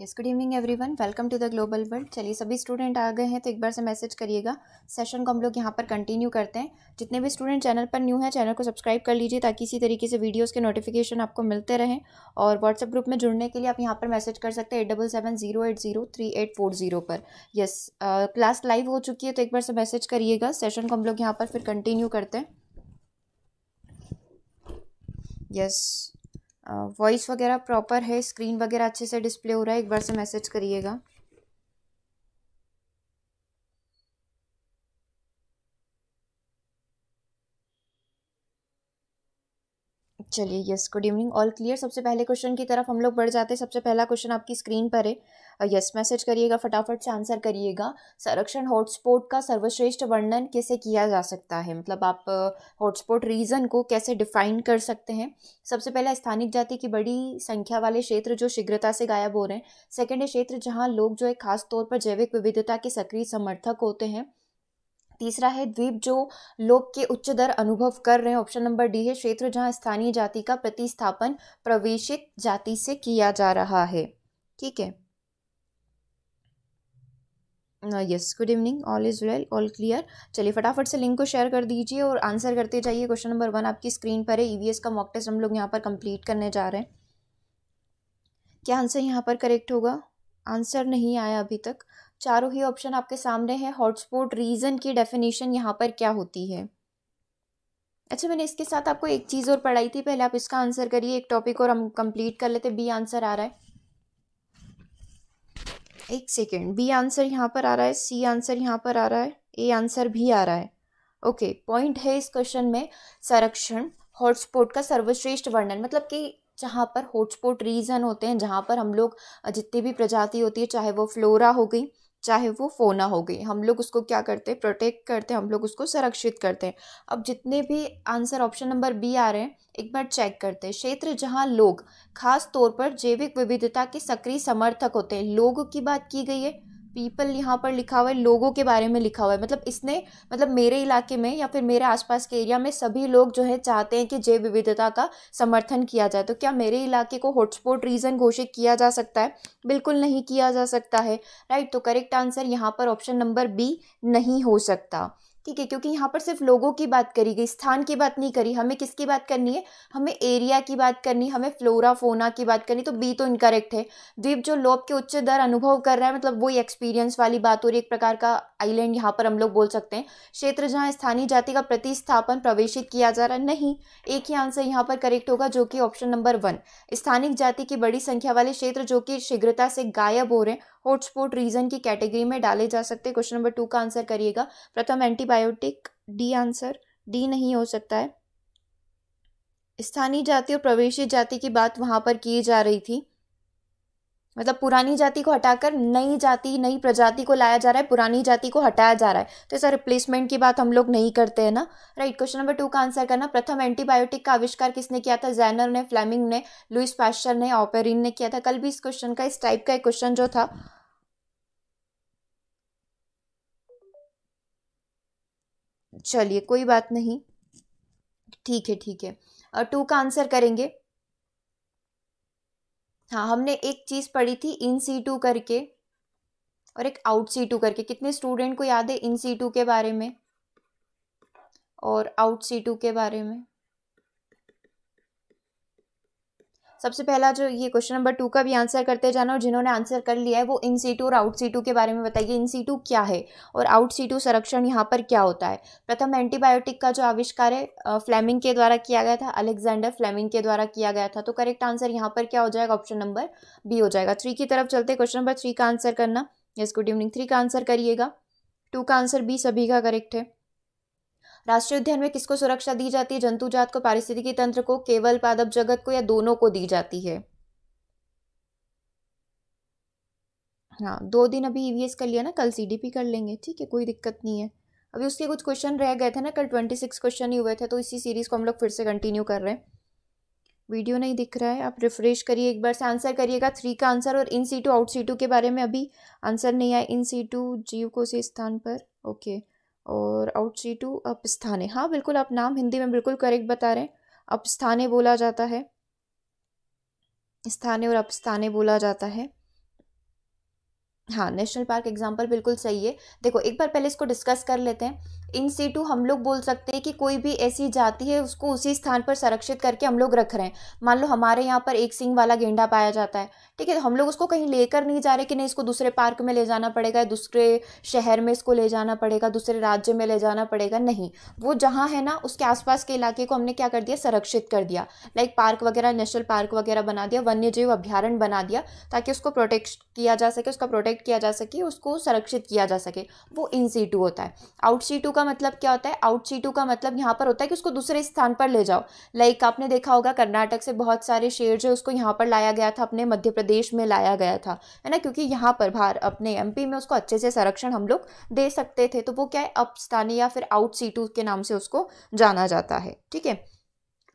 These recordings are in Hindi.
Yes good evening everyone welcome to the global world चलिए सभी स्टूडेंट आ गए हैं तो एक बार से मैसेज करिएगा सेशन को हम लोग यहाँ पर कंटिन्यू करते हैं जितने भी स्टूडेंट चैनल पर न्यू है चैनल को सब्सक्राइब कर लीजिए ताकि इसी तरीके से वीडियोस के नोटिफिकेशन आपको मिलते रहें और व्हाट्सएप ग्रुप में जुड़ने के लिए आप यहाँ पर मैसेज कर सकते हैं eight double seven zero eight zero three eight four zero पर यस क्लास लाइव हो चुकी है तो एक बार से मैसेज करिएगा सेशन को हम लोग यहाँ पर फिर कंटिन्यू करते हैं यस yes. वॉइस वगैरह प्रॉपर है स्क्रीन वगैरह अच्छे से डिस्प्ले हो रहा है एक बार से मैसेज करिएगा चलिए yes good evening all clear सबसे पहले क्वेश्चन की तरफ हम लोग बढ़ जाते हैं सबसे पहला क्वेश्चन आपकी स्क्रीन पर है यस मैसेज करिएगा फटाफट से आंसर करिएगा संरक्षण हॉटस्पॉट का सर्वश्रेष्ठ वर्णन कैसे किया जा सकता है मतलब आप हॉटस्पॉट रीजन को कैसे डिफाइन कर सकते हैं सबसे पहले स्थानिक जाति की बड़ी संख्या वाले क्षेत्र जो शीघ्रता से गायब हो रहे हैं सेकेंड है क्षेत्र जहाँ लोग जो है खासतौर पर जैविक विविधता के सक्रिय समर्थक होते हैं तीसरा है द्वीप जो लोग के उच्च दर अनुभव कर रहे हैं ऑप्शन नंबर डी है क्षेत्र जहाँ स्थानीय जाति का प्रतिस्थापन प्रवेशित जाति से किया जा रहा है ठीक है yes good evening all is well all clear चलिए फटाफट से लिंक को शेयर कर दीजिए और आंसर करते जाइए क्वेश्चन नंबर वन आपकी स्क्रीन पर है ईवीएस e का मॉक टेस्ट हम लोग यहाँ पर कंप्लीट करने जा रहे हैं क्या आंसर यहाँ पर करेक्ट होगा आंसर नहीं आया अभी तक चारों ही ऑप्शन आपके सामने है हॉटस्पॉट रीज़न की डेफिनेशन यहाँ पर क्या होती है अच्छा मैंने इसके साथ आपको एक चीज़ और पढ़ाई थी पहले आप इसका आंसर करिए एक टॉपिक और हम कंप्लीट कर लेते बी आंसर आ रहा है एक सेकेंड बी आंसर यहाँ पर आ रहा है सी आंसर यहाँ पर आ रहा है ए आंसर भी आ रहा है ओके okay, पॉइंट है इस क्वेश्चन में संरक्षण हॉटस्पॉट का सर्वश्रेष्ठ वर्णन मतलब कि जहाँ पर हॉटस्पॉट रीजन होते हैं जहाँ पर हम लोग जितनी भी प्रजाति होती है चाहे वो फ्लोरा हो गई चाहे वो फोना हो गई हम लोग उसको क्या करते हैं प्रोटेक्ट करते हैं हम लोग उसको संरक्षित करते हैं अब जितने भी आंसर ऑप्शन नंबर बी आ रहे हैं एक बार चेक करते हैं क्षेत्र जहाँ लोग खास तौर पर जैविक विविधता के सक्रिय समर्थक होते हैं लोगों की बात की गई है पीपल यहाँ पर लिखा हुआ है लोगों के बारे में लिखा हुआ है मतलब इसने मतलब मेरे इलाके में या फिर मेरे आसपास के एरिया में सभी लोग जो है चाहते हैं कि जैव विविधता का समर्थन किया जाए तो क्या मेरे इलाके को हॉटस्पॉट रीजन घोषित किया जा सकता है बिल्कुल नहीं किया जा सकता है राइट तो करेक्ट आंसर यहाँ पर ऑप्शन नंबर बी नहीं हो सकता ठीक है क्योंकि यहाँ पर सिर्फ लोगों की बात करी गई स्थान की बात नहीं करी हमें किसकी बात करनी है हमें एरिया की बात करनी हमें फ्लोरा फोना की बात करनी तो बी तो इनकरेक्ट है द्वीप जो लोप के उच्च दर अनुभव कर रहा है मतलब वही एक्सपीरियंस वाली बात हो रही एक प्रकार का आइलैंड यहाँ पर हम लोग बोल सकते हैं क्षेत्र जहाँ स्थानीय जाति का प्रतिस्थापन प्रवेशित किया जा रहा नहीं एक ही आंसर यहाँ पर करेक्ट होगा जो कि ऑप्शन नंबर वन स्थानिक जाति की बड़ी संख्या वाले क्षेत्र जो कि शीघ्रता से गायब हो रहे हैं हॉट स्पॉट रीजन की कैटेगरी में डाले जा सकते क्वेश्चन नंबर टू का आंसर करिएगा प्रथम एंटीबायोटिक डी आंसर डी नहीं हो सकता है स्थानीय जाति और प्रवेशी जाति की बात वहां पर की जा रही थी मतलब पुरानी जाति को हटाकर नई जाति नई प्रजाति को लाया जा रहा है पुरानी जाति को हटाया जा रहा है तो ऐसा रिप्लेसमेंट की बात हम लोग नहीं करते हैं ना राइट क्वेश्चन नंबर टू का आंसर करना प्रथम एंटीबायोटिक का आविष्कार किसने किया था जैनर ने फ्लेमिंग ने लुइस पैशर ने ऑपेरिन ने किया था कल भी इस क्वेश्चन का इस टाइप का एक क्वेश्चन जो था चलिए कोई बात नहीं ठीक है ठीक है और टू का आंसर करेंगे हाँ हमने एक चीज़ पढ़ी थी इन सी टू करके और एक आउट सी टू करके कितने स्टूडेंट को याद है इन सी टू के बारे में और आउट सी टू के बारे में सबसे पहला जो ये क्वेश्चन नंबर टू का भी आंसर करते जाना और जिन्होंने आंसर कर लिया है वो इन सीटू और आउट सीटू के बारे में बताइए इन सीटू क्या है और आउट सीटू संरक्षण यहाँ पर क्या होता है प्रथम एंटीबायोटिक का जो आविष्कार है फ्लेमिंग के द्वारा किया गया था अलेक्जेंडर फ्लेमिंग के द्वारा किया गया था तो करेक्ट आंसर यहाँ पर क्या हो जाएगा ऑप्शन नंबर बी हो जाएगा थ्री की तरफ चलते क्वेश्चन नंबर थ्री का आंसर करना यस गुड इवनिंग थ्री का आंसर करिएगा टू का आंसर बी सभी का करेक्ट है राष्ट्रीय उद्यान में किसको सुरक्षा दी जाती है जंतु जात को पारिस्थितिकी तंत्र को केवल पादप जगत को या दोनों को दी जाती है हाँ दो दिन अभी ईवीएस e कर लिया ना कल सीडीपी कर लेंगे ठीक है कोई दिक्कत नहीं है अभी उसके कुछ क्वेश्चन रह गए थे ना कल ट्वेंटी सिक्स क्वेश्चन ही हुए थे तो इसी सीरीज़ को हम लोग फिर से कंटिन्यू कर रहे हैं वीडियो नहीं दिख रहा है आप रिफ्रेश करिए एक बार से आंसर करिएगा थ्री का आंसर और in situ out situ के बारे में अभी आंसर नहीं आया इन सी टू जीव को से स्थान पर ओके okay. और सी टू अपस्थाने हाँ बिल्कुल आप नाम हिंदी में बिल्कुल करेक्ट बता रहे हैं अपस्थाने बोला जाता है स्थाने और अपस्थाने बोला जाता है हाँ नेशनल पार्क एग्जाम्पल बिल्कुल सही है देखो एक बार पहले इसको डिस्कस कर लेते हैं इन सीटू हम लोग बोल सकते हैं कि कोई भी ऐसी जाति है उसको उसी स्थान पर संरक्षित करके हम लोग रख रहे हैं मान लो हमारे यहाँ पर एक सिंग वाला गेंडा पाया जाता है ठीक है तो हम लोग उसको कहीं लेकर नहीं जा रहे कि नहीं इसको दूसरे पार्क में ले जाना पड़ेगा दूसरे शहर में इसको ले जाना पड़ेगा दूसरे राज्य में ले जाना पड़ेगा नहीं वो जहाँ है ना उसके आसपास के इलाके को हमने क्या कर दिया संरक्षित कर दिया लाइक पार्क वगैरह नेशनल पार्क वगैरह बना दिया वन्य जीव बना दिया ताकि उसको प्रोटेक्ट किया जा सके उसका प्रोटेक्ट किया जा सके उसको संरक्षित किया जा सके वो इन सीटू होता है आउट सीटू का मतलब क्या होता है आउट सीटू का मतलब यहाँ पर होता है कि उसको दूसरे स्थान पर ले जाओ लाइक आपने देखा होगा कर्नाटक से बहुत सारे शेर जो उसको यहाँ पर लाया गया था अपने मध्य प्रदेश में लाया गया था है ना क्योंकि यहाँ पर बाहर अपने एम में उसको अच्छे से संरक्षण हम लोग दे सकते थे तो वो क्या है स्थानीय या फिर आउट सीटू के नाम से उसको जाना जाता है ठीक है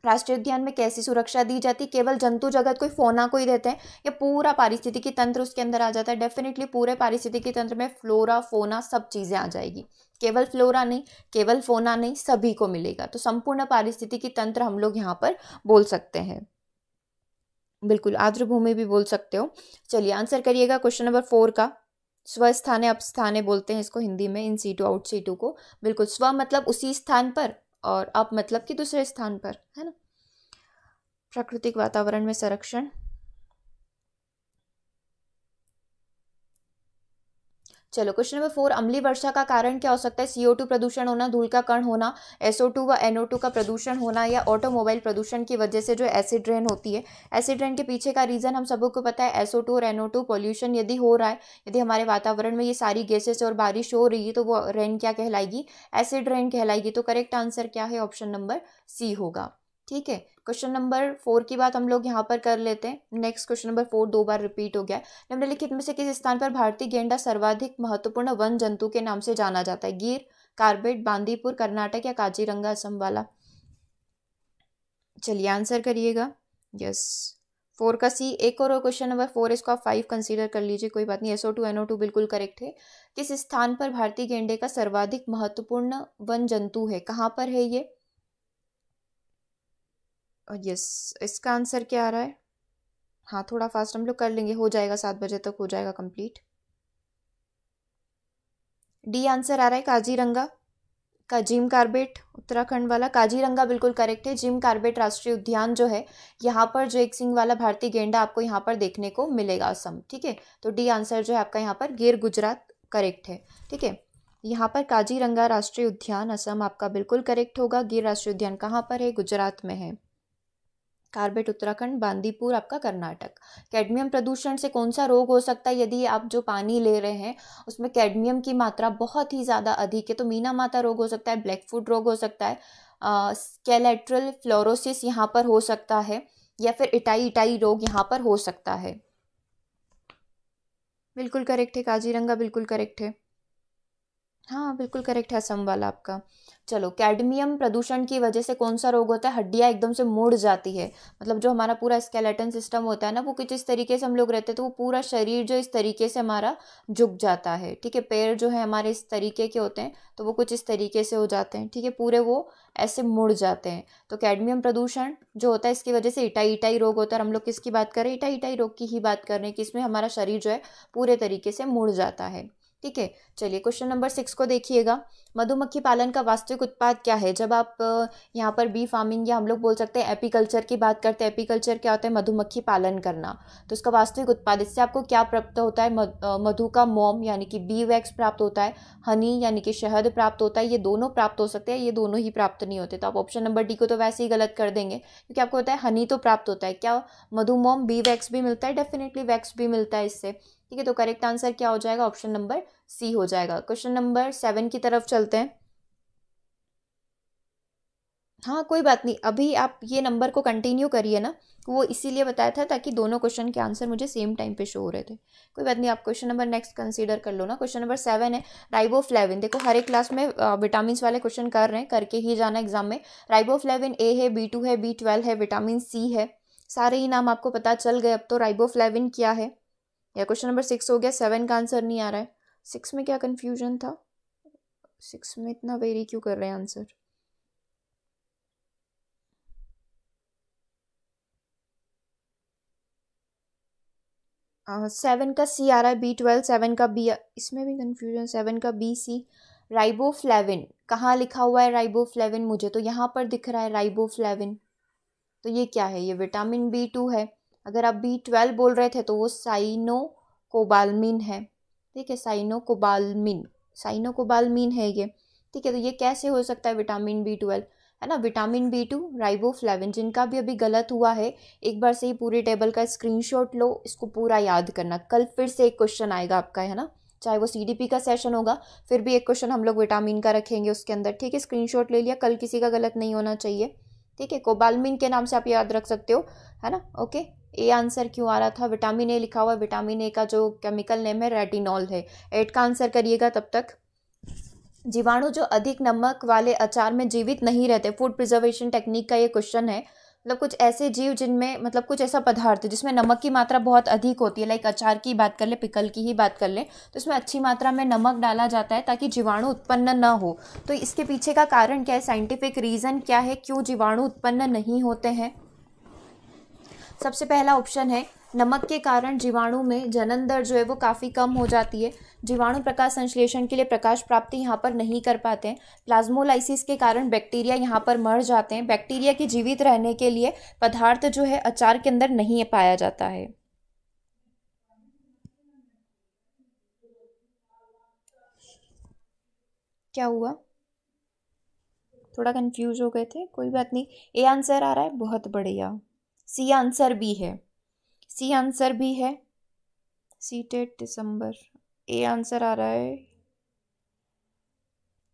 राष्ट्रीय उद्यान में कैसी सुरक्षा दी जाती केवल जंतु जगत कोई फोना को ही देते हैं या पूरा पारिस्थितिकी तंत्र उसके अंदर आ जाता है डेफिनेटली पूरे पारिस्थितिकी तंत्र में फ्लोरा फोना सब चीज़ें आ जाएगी केवल फ्लोरा नहीं केवल फोना नहीं सभी को मिलेगा तो संपूर्ण पारिस्थितिकी तंत्र हम लोग यहाँ पर बोल सकते हैं बिल्कुल आर्द्रभूमि भी बोल सकते हो चलिए आंसर करिएगा क्वेश्चन नंबर फोर का स्व स्थाने अपस्थाने बोलते हैं इसको हिंदी में इन सीटू आउट सीटू को बिल्कुल स्व मतलब उसी स्थान पर और अप मतलब कि दूसरे स्थान पर है ना प्राकृतिक वातावरण में संरक्षण चलो क्वेश्चन नंबर फोर अमली वर्षा का कारण क्या हो सकता है सीओ टू प्रदूषण होना धूल का कण होना एसओ टू व एनओ टू का प्रदूषण होना या ऑटोमोबाइल प्रदूषण की वजह से जो एसिड रेन होती है एसिड रेन के पीछे का रीज़न हम सबको पता है एसओ टू और एनओ टू पॉल्यूशन यदि हो रहा है यदि हमारे वातावरण में ये सारी गैसेस और बारिश हो रही है तो वो रेन क्या कहलाएगी एसिड रेन कहलाएगी तो करेक्ट आंसर क्या है ऑप्शन नंबर सी होगा ठीक है क्वेश्चन नंबर फोर की बात हम लोग यहाँ पर कर लेते हैं नेक्स्ट क्वेश्चन नंबर फोर दो बार रिपीट हो गया निम्नलिखित में से किस स्थान पर भारतीय गेंडा सर्वाधिक महत्वपूर्ण वन जंतु के नाम से जाना जाता है गिर कार्बेट बांदीपुर कर्नाटक या काजीरंगा असम वाला चलिए आंसर करिएगा यस फोर का सी एक और क्वेश्चन नंबर फोर इसको आप फाइव कंसीडर कर लीजिए कोई बात नहीं एसओ टू एनओ टू बिल्कुल करेक्ट है किस स्थान पर भारतीय गेंडे का सर्वाधिक महत्वपूर्ण वन जंतु है कहाँ पर है ये यस इसका आंसर क्या आ रहा है हाँ थोड़ा फास्ट हम लोग कर लेंगे हो जाएगा सात बजे तक हो जाएगा कंप्लीट डी आंसर आ रहा है काजीरंगा का जिम कार्बेट उत्तराखंड वाला काजीरंगा बिल्कुल करेक्ट है जिम कार्बेट राष्ट्रीय उद्यान जो है यहाँ पर जो एक सिंह वाला भारतीय गेंडा आपको यहाँ पर देखने को मिलेगा असम ठीक है तो डी आंसर जो है आपका यहाँ पर गिर गुजरात करेक्ट है ठीक है यहाँ पर काजीरंगा राष्ट्रीय उद्यान असम आपका बिल्कुल करेक्ट होगा गिर राष्ट्रीय उद्यान कहाँ पर है गुजरात में है कार्बेट उत्तराखंड बांदीपुर आपका कर्नाटक कैडमियम प्रदूषण से कौन सा रोग हो सकता है यदि आप जो पानी ले रहे हैं उसमें कैडमियम की मात्रा बहुत ही ज़्यादा अधिक है तो मीना माता रोग हो सकता है ब्लैक फूड रोग हो सकता है स्केलेट्रल फ्लोरोसिस यहाँ पर हो सकता है या फिर इटाई इटाई रोग यहाँ पर हो सकता है बिल्कुल करेक्ट है काजीरंगा बिल्कुल करेक्ट है हाँ बिल्कुल करेक्ट है सम वाला आपका चलो कैडमियम प्रदूषण की वजह से कौन सा रोग होता है हड्डियाँ एकदम से मुड़ जाती है मतलब जो हमारा पूरा स्केलेटन सिस्टम होता है ना वो कुछ इस तरीके से हम लोग रहते हैं तो वो पूरा शरीर जो इस तरीके से हमारा झुक जाता है ठीक है पैर जो है हमारे इस तरीके के होते हैं तो वो कुछ इस तरीके से हो जाते हैं ठीक है पूरे वो ऐसे मुड़ जाते हैं तो कैडमियम प्रदूषण जो होता है इसकी वजह से इटाई इटाई रोग होता है हम लोग किसकी बात करें इटाई इटाई रोग की ही बात कर रहे हैं कि इसमें हमारा शरीर जो है पूरे तरीके से मुड़ जाता है ठीक है चलिए क्वेश्चन नंबर सिक्स को देखिएगा मधुमक्खी पालन का वास्तविक उत्पाद क्या है जब आप यहाँ पर बी फार्मिंग या हम लोग बोल सकते हैं एपीकल्चर की बात करते हैं एपीकल्चर क्या होता है मधुमक्खी पालन करना तो उसका वास्तविक उत्पाद इससे आपको क्या प्राप्त होता है मधु का मोम यानी कि बी वैक्स प्राप्त होता है हनी यानी कि शहद प्राप्त होता है ये दोनों प्राप्त हो सकते हैं ये दोनों ही प्राप्त नहीं होते तो आप ऑप्शन नंबर डी को तो वैसे ही गलत कर देंगे क्योंकि आपको होता है हनी तो प्राप्त होता है क्या मधुमोम बी वैक्स भी मिलता है डेफिनेटली वैक्स भी मिलता है इससे ठीक है तो करेक्ट आंसर क्या हो जाएगा ऑप्शन नंबर सी हो जाएगा क्वेश्चन नंबर सेवन की तरफ चलते हैं हाँ कोई बात नहीं अभी आप ये नंबर को कंटिन्यू करिए ना वो इसीलिए बताया था ताकि दोनों क्वेश्चन के आंसर मुझे सेम टाइम पे शो हो रहे थे कोई बात नहीं आप क्वेश्चन नंबर नेक्स्ट कंसीडर कर लो ना क्वेश्चन नंबर सेवन है राइबोफ्लेविन देखो हर एक क्लास में विटामिन वाले क्वेश्चन कर रहे हैं करके ही जाना एग्जाम में राइबोफ्लेविन ए है बी टू है बी ट्वेल्व है विटामिन सी है सारे ही नाम आपको पता चल गए अब तो राइबोफ्लेविन क्या है या क्वेश्चन नंबर सिक्स हो गया सेवन का आंसर नहीं आ रहा है सिक्स में क्या कन्फ्यूजन था सिक्स में इतना वेरी क्यों कर रहे हैं आंसर सेवन uh, का सी आ रहा है बी ट्वेल्व सेवन का बी इसमें भी कन्फ्यूजन सेवन का बी सी राइबोफ्लेविन कहाँ लिखा हुआ है राइबोफ्लेविन मुझे तो यहाँ पर दिख रहा है राइबोफ्लेविन तो ये क्या है ये विटामिन बी टू है अगर आप बी ट्वेल्व बोल रहे थे तो वो साइनो कोबालमिन है ठीक है साइनो कोबालमिन साइनो कोबालमिन है ये ठीक है तो ये कैसे हो सकता है विटामिन बी ट्वेल्व है ना विटामिन बी टू राइबोफ्लेविन जिनका भी अभी गलत हुआ है एक बार से ही पूरी टेबल का स्क्रीनशॉट लो इसको पूरा याद करना कल फिर से एक क्वेश्चन आएगा आपका है ना चाहे वो सीडीपी का सेशन होगा फिर भी एक क्वेश्चन हम लोग विटामिन का रखेंगे उसके अंदर ठीक है स्क्रीनशॉट ले लिया कल किसी का गलत नहीं होना चाहिए ठीक है कोबालमिन के नाम से आप याद रख सकते हो है ना ओके ए आंसर क्यों आ रहा था विटामिन ए लिखा हुआ विटामिन ए का जो केमिकल नेम है रेटिनॉल है एट का आंसर करिएगा तब तक जीवाणु जो अधिक नमक वाले अचार में जीवित नहीं रहते फूड प्रिजर्वेशन टेक्निक का ये क्वेश्चन है मतलब कुछ ऐसे जीव जिनमें मतलब कुछ ऐसा पदार्थ जिसमें नमक की मात्रा बहुत अधिक होती है लाइक अचार की बात कर ले पिकल की ही बात कर ले तो इसमें अच्छी मात्रा में नमक डाला जाता है ताकि जीवाणु उत्पन्न ना हो तो इसके पीछे का कारण क्या है साइंटिफिक रीज़न क्या है क्यों जीवाणु उत्पन्न नहीं होते हैं सबसे पहला ऑप्शन है नमक के कारण जीवाणु में जनन दर जो है वो काफ़ी कम हो जाती है जीवाणु प्रकाश संश्लेषण के लिए प्रकाश प्राप्ति यहाँ पर नहीं कर पाते हैं प्लाज्मोलाइसिस के कारण बैक्टीरिया यहाँ पर मर जाते हैं बैक्टीरिया के जीवित रहने के लिए पदार्थ जो है अचार के अंदर नहीं पाया जाता है क्या हुआ थोड़ा कंफ्यूज हो गए थे कोई बात नहीं ए आंसर आ रहा है बहुत बढ़िया सी आंसर बी है सी आंसर भी है टेट दिसंबर ए आंसर आ रहा है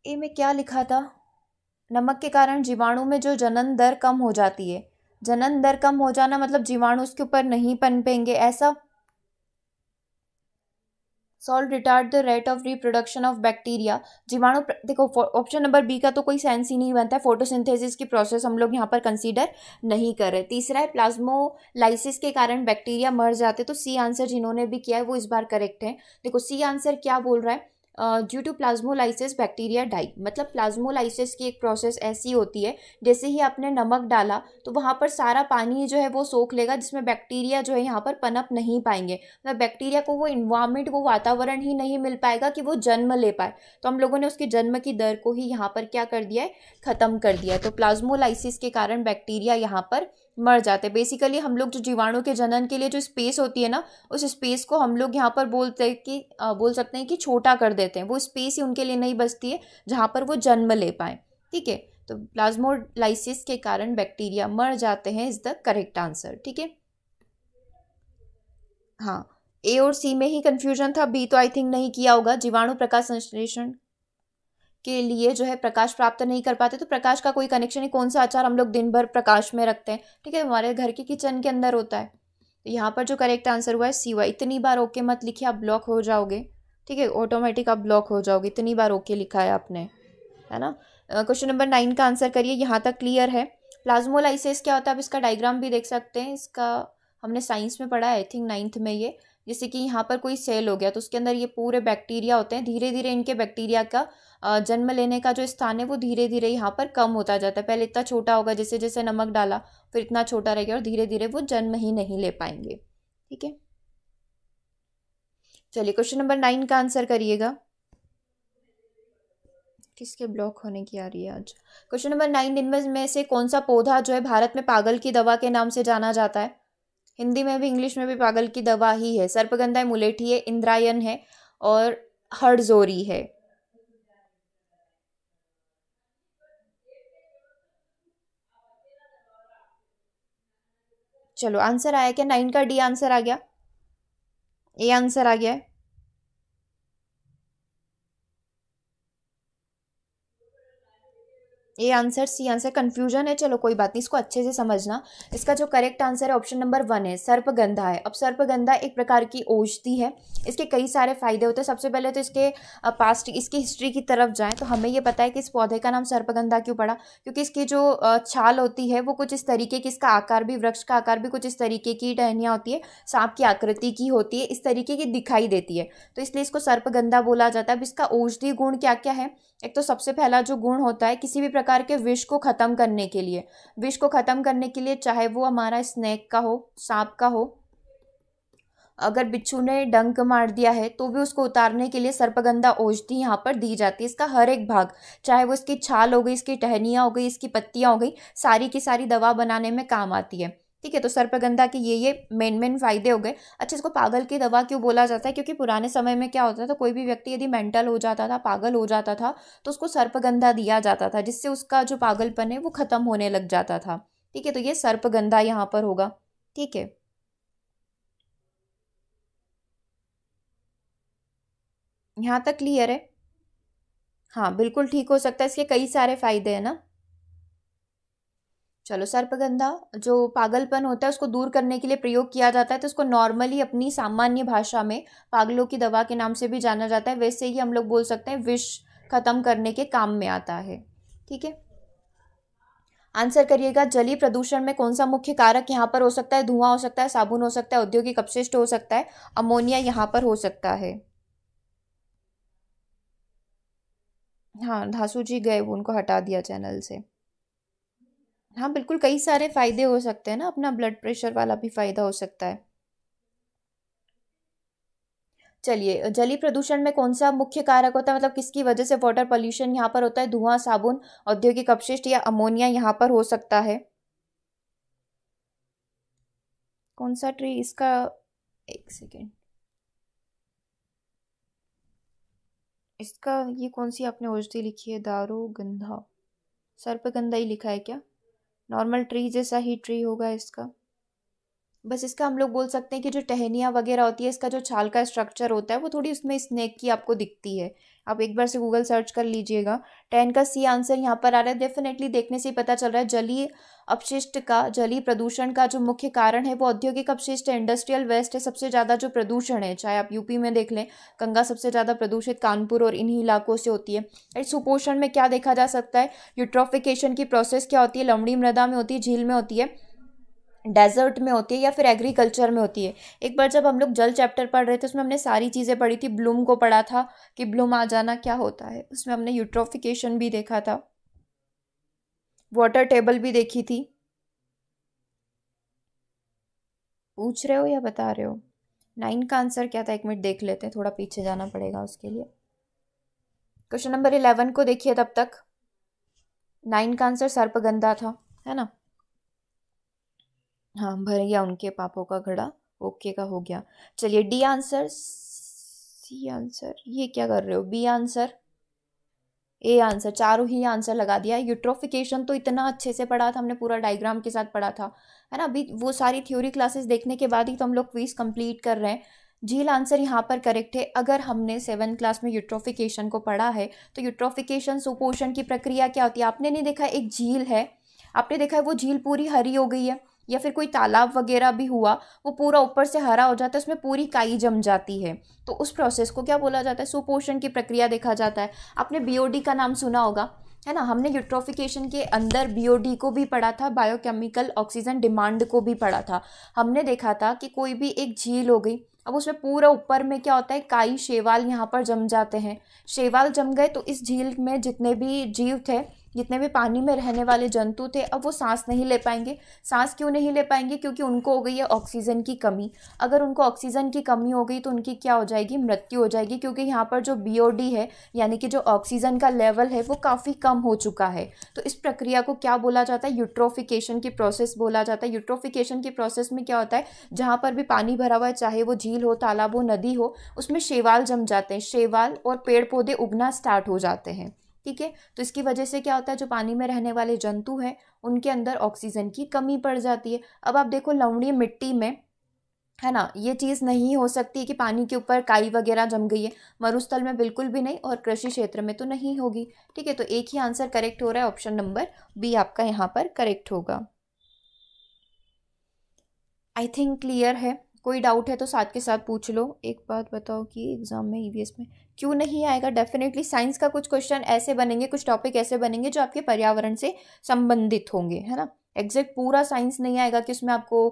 ए में क्या लिखा था नमक के कारण जीवाणु में जो जनन दर कम हो जाती है जनन दर कम हो जाना मतलब जीवाणु उसके ऊपर नहीं पनपेंगे ऐसा salt retard the rate of reproduction of bacteria जीवाणु देखो ऑप्शन नंबर बी का तो कोई सेंस ही नहीं बनता है फोटोसिंथेसिस की प्रोसेस हम लोग यहाँ पर कंसीडर नहीं कर रहे तीसरा है प्लाज्मोलाइसिस के कारण बैक्टीरिया मर जाते तो सी आंसर जिन्होंने भी किया है वो इस बार करेक्ट है देखो सी आंसर क्या बोल रहा है due to plasmolysis bacteria die मतलब प्लाज्मोलाइसिस की एक प्रोसेस ऐसी होती है जैसे ही आपने नमक डाला तो वहाँ पर सारा पानी जो है वो सोख लेगा जिसमें बैक्टीरिया जो है यहाँ पर पनप नहीं पाएंगे मतलब बैक्टीरिया को वो इन्वामेंट वो वातावरण ही नहीं मिल पाएगा कि वो जन्म ले पाए तो हम लोगों ने उसके जन्म की दर को ही यहाँ पर क्या कर दिया है ख़त्म कर दिया है तो प्लाज्मोलाइसिस के कारण बैक्टीरिया यहाँ पर मर जाते हैं बेसिकली हम लोग जो जीवाणु के जनन के लिए जो स्पेस होती है ना उस स्पेस को हम लोग यहाँ पर बोलते हैं कि आ, बोल सकते हैं कि छोटा कर देते हैं वो स्पेस ही उनके लिए नहीं बचती है जहाँ पर वो जन्म ले पाए ठीक है तो प्लाज्मोलाइसिस के कारण बैक्टीरिया मर जाते हैं इज़ द करेक्ट आंसर ठीक है हाँ ए और सी में ही कन्फ्यूजन था बी तो आई थिंक नहीं किया होगा जीवाणु प्रकाश संश्लेषण के लिए जो है प्रकाश प्राप्त नहीं कर पाते तो प्रकाश का कोई कनेक्शन ही कौन सा आचार हम लोग दिन भर प्रकाश में रखते हैं ठीक है हमारे घर के किचन के अंदर होता है तो यहाँ पर जो करेक्ट आंसर हुआ है सीवा इतनी बार ओके मत लिखिए आप ब्लॉक हो जाओगे ठीक है ऑटोमेटिक आप ब्लॉक हो जाओगे इतनी बार ओके लिखा है आपने है ना क्वेश्चन नंबर नाइन का आंसर करिए यहाँ तक क्लियर है प्लाज्मोलाइसिस क्या होता है आप इसका डायग्राम भी देख सकते हैं इसका हमने साइंस में पढ़ा है आई थिंक नाइन्थ में ये जैसे कि यहाँ पर कोई सेल हो गया तो उसके अंदर ये पूरे बैक्टीरिया होते हैं धीरे धीरे इनके बैक्टीरिया का जन्म लेने का जो स्थान है वो धीरे धीरे यहाँ पर कम होता जाता है पहले इतना छोटा होगा जैसे जैसे नमक डाला फिर इतना छोटा रह गया और धीरे धीरे वो जन्म ही नहीं ले पाएंगे ठीक है चलिए क्वेश्चन नंबर नाइन का आंसर करिएगा किसके ब्लॉक होने की आ रही है आज क्वेश्चन नंबर नाइन इनमें में से कौन सा पौधा जो है भारत में पागल की दवा के नाम से जाना जाता है हिंदी में भी इंग्लिश में भी पागल की दवा ही है सर्पगंधा मुलेठी है इंद्रायन है और हड़जोरी है चलो आंसर आया क्या नाइन का डी आंसर आ गया ए आंसर आ गया है A answer C answer confusion है चलो कोई बात नहीं इसको अच्छे से समझना इसका जो करेक्ट आंसर है ऑप्शन नंबर वन है सर्पगंधा है अब सर्पगंधा एक प्रकार की औषधि है इसके कई सारे फायदे होते हैं सबसे पहले तो इसके पास्ट इसकी हिस्ट्री की तरफ जाएँ तो हमें ये पता है कि इस पौधे का नाम सर्पगंधा क्यों पड़ा क्योंकि इसकी जो छाल होती है वो कुछ इस तरीके की इसका आकार भी वृक्ष का आकार भी कुछ इस तरीके की टहनियाँ होती है सांप की आकृति की होती है इस तरीके की दिखाई देती है तो इसलिए इसको सर्पगंधा बोला जाता है अब इसका औषधि गुण क्या क्या है एक तो सबसे पहला जो गुण होता है किसी भी प्रकार के विष को ख़त्म करने के लिए विष को ख़त्म करने के लिए चाहे वो हमारा स्नैक का हो सांप का हो अगर बिच्छू ने डंक मार दिया है तो भी उसको उतारने के लिए सर्पगंधा औषधि यहाँ पर दी जाती है इसका हर एक भाग चाहे वो इसकी छाल हो गई इसकी टहनियाँ हो गई इसकी पत्तियाँ हो गई सारी की सारी दवा बनाने में काम आती है ठीक है तो सर्पगंधा के ये ये मेन मेन फायदे हो गए अच्छा इसको पागल की दवा क्यों बोला जाता है क्योंकि पुराने समय में क्या होता था कोई भी व्यक्ति यदि मेंटल हो जाता था पागल हो जाता था तो उसको सर्पगंधा दिया जाता था जिससे उसका जो पागलपन है वो ख़त्म होने लग जाता था ठीक है तो ये सर्पगंधा यहाँ पर होगा ठीक है यहाँ तक क्लियर है हाँ बिल्कुल ठीक हो सकता है इसके कई सारे फ़ायदे हैं ना चलो सर्पगंधा जो पागलपन होता है उसको दूर करने के लिए प्रयोग किया जाता है तो उसको नॉर्मली अपनी सामान्य भाषा में पागलों की दवा के नाम से भी जाना जाता है वैसे ही हम लोग बोल सकते हैं विष खत्म करने के काम में आता है ठीक है आंसर करिएगा जली प्रदूषण में कौन सा मुख्य कारक यहाँ पर हो सकता है धुआं हो सकता है साबुन हो सकता है औद्योगिक अपशिष्ट हो सकता है अमोनिया यहाँ पर हो सकता है हाँ धासु जी गए उनको हटा दिया चैनल से हाँ बिल्कुल कई सारे फ़ायदे हो सकते हैं ना अपना ब्लड प्रेशर वाला भी फ़ायदा हो सकता है चलिए जली प्रदूषण में कौन सा मुख्य कारक होता है मतलब किसकी वजह से वाटर पॉल्यूशन यहाँ पर होता है धुआं साबुन औद्योगिक अपशिष्ट या अमोनिया यहाँ पर हो सकता है कौन सा ट्री इसका एक सेकेंड इसका ये कौन सी आपने औषधि लिखी है दारू गंधा सर्पगंधा ही लिखा है क्या नॉर्मल ट्री जैसा ही ट्री होगा इसका बस इसका हम लोग बोल सकते हैं कि जो टहनिया वगैरह होती है इसका जो छाल का स्ट्रक्चर होता है वो थोड़ी उसमें स्नेक की आपको दिखती है आप एक बार से गूगल सर्च कर लीजिएगा टेन का सी आंसर यहाँ पर आ रहा है डेफिनेटली देखने से ही पता चल रहा है जलीय अपशिष्ट का जलीय प्रदूषण का जो मुख्य कारण है वो औद्योगिक अपशिष्ट है इंडस्ट्रियल वेस्ट है सबसे ज़्यादा जो प्रदूषण है चाहे आप यूपी में देख लें गंगा सबसे ज़्यादा प्रदूषित कानपुर और इन्हीं इलाकों से होती है और सुपोषण में क्या देखा जा सकता है यूट्रोफिकेशन की प्रोसेस क्या होती है लमड़ी मृदा में होती है झील में होती है डेजर्ट में होती है या फिर एग्रीकल्चर में होती है एक बार जब हम लोग जल चैप्टर पढ़ रहे थे उसमें हमने सारी चीज़ें पढ़ी थी ब्लूम को पढ़ा था कि ब्लूम आ जाना क्या होता है उसमें हमने यूट्रोफिकेशन भी देखा था वाटर टेबल भी देखी थी पूछ रहे हो या बता रहे हो नाइन का आंसर क्या था एक मिनट देख लेते हैं थोड़ा पीछे जाना पड़ेगा उसके लिए क्वेश्चन नंबर इलेवन को देखिए तब तक नाइन का आंसर सर्पगंधा था है ना हाँ भर गया उनके पापों का घड़ा ओके का हो गया चलिए डी आंसर सी आंसर ये क्या कर रहे हो बी आंसर ए आंसर चारों ही आंसर लगा दिया यूट्रोफिकेशन तो इतना अच्छे से पढ़ा था हमने पूरा डायग्राम के साथ पढ़ा था है ना अभी वो सारी थ्योरी क्लासेस देखने के बाद ही तो हम लोग क्वीज कंप्लीट कर रहे हैं झील आंसर यहाँ पर करेक्ट है अगर हमने सेवन क्लास में यूट्रोफिकेशन को पढ़ा है तो यूट्रोफिकेशन सुपोषण की प्रक्रिया क्या होती है आपने नहीं देखा एक झील है आपने देखा है वो झील पूरी हरी हो गई है या फिर कोई तालाब वगैरह भी हुआ वो पूरा ऊपर से हरा हो जाता है उसमें पूरी काई जम जाती है तो उस प्रोसेस को क्या बोला जाता है सुपोषण की प्रक्रिया देखा जाता है आपने बीओडी का नाम सुना होगा है ना हमने यूट्रोफिकेशन के अंदर बीओडी को भी पढ़ा था बायोकेमिकल ऑक्सीजन डिमांड को भी पढ़ा था हमने देखा था कि कोई भी एक झील हो गई अब उसमें पूरा ऊपर में क्या होता है काई शेवाल यहाँ पर जम जाते हैं शेवाल जम गए तो इस झील में जितने भी जीव थे जितने भी पानी में रहने वाले जंतु थे अब वो सांस नहीं ले पाएंगे सांस क्यों नहीं ले पाएंगे क्योंकि उनको हो गई है ऑक्सीजन की कमी अगर उनको ऑक्सीजन की कमी हो गई तो उनकी क्या हो जाएगी मृत्यु हो जाएगी क्योंकि यहाँ पर जो बी है यानी कि जो ऑक्सीजन का लेवल है वो काफ़ी कम हो चुका है तो इस प्रक्रिया को क्या बोला जाता है यूट्रोफिकेशन की प्रोसेस बोला जाता है यूट्रोफिकेशन की प्रोसेस में क्या होता है जहाँ पर भी पानी भरा हुआ है चाहे वो झील हो तालाब हो नदी हो उसमें शेवाल जम जाते हैं शेवाल और पेड़ पौधे उगना स्टार्ट हो जाते हैं ठीक है तो इसकी वजह से क्या होता है जो पानी में रहने वाले जंतु हैं उनके अंदर ऑक्सीजन की कमी पड़ जाती है अब आप देखो लवणीय मिट्टी में है ना ये चीज़ नहीं हो सकती कि पानी के ऊपर काई वगैरह जम गई है मरुस्थल में बिल्कुल भी नहीं और कृषि क्षेत्र में तो नहीं होगी ठीक है तो एक ही आंसर करेक्ट हो रहा है ऑप्शन नंबर बी आपका यहाँ पर करेक्ट होगा आई थिंक क्लियर है कोई डाउट है तो साथ के साथ पूछ लो एक बात बताओ कि एग्ज़ाम में ई e में क्यों नहीं आएगा डेफिनेटली साइंस का कुछ क्वेश्चन ऐसे बनेंगे कुछ टॉपिक ऐसे बनेंगे जो आपके पर्यावरण से संबंधित होंगे है ना एग्जैक्ट पूरा साइंस नहीं आएगा कि उसमें आपको